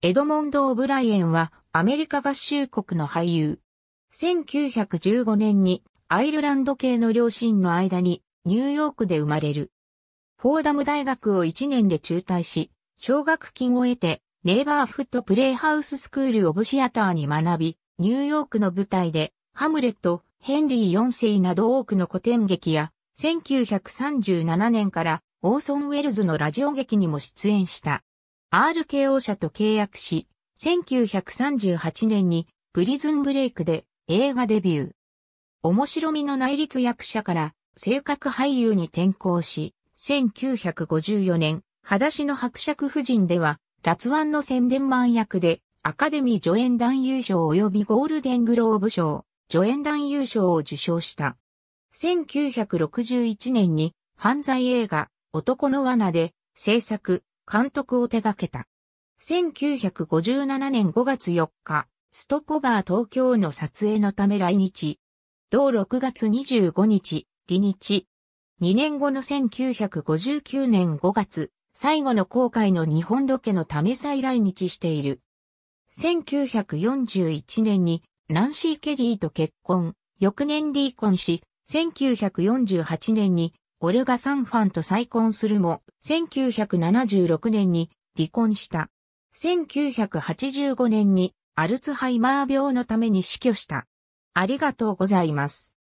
エドモンド・オブライエンはアメリカ合衆国の俳優。1915年にアイルランド系の両親の間にニューヨークで生まれる。フォーダム大学を1年で中退し、奨学金を得てネイバーフットプレイハウススクール・オブ・シアターに学び、ニューヨークの舞台でハムレット、ヘンリー4世など多くの古典劇や1937年からオーソン・ウェルズのラジオ劇にも出演した。RKO 社と契約し、1938年にプリズンブレイクで映画デビュー。面白みの内立役者から性格俳優に転向し、1954年、裸足の伯爵夫人では、ワ腕の宣伝マン役で、アカデミー助演男優賞及びゴールデングローブ賞、助演男優賞を受賞した。1961年に、犯罪映画、男の罠で、制作、監督を手掛けた。1957年5月4日、ストポバー東京の撮影のため来日。同6月25日、離日。2年後の1959年5月、最後の航海の日本ロケのため再来日している。1941年にナンシー・ケリーと結婚、翌年離婚し、1948年にオルガ・サンファンと再婚するも、1976年に離婚した。1985年にアルツハイマー病のために死去した。ありがとうございます。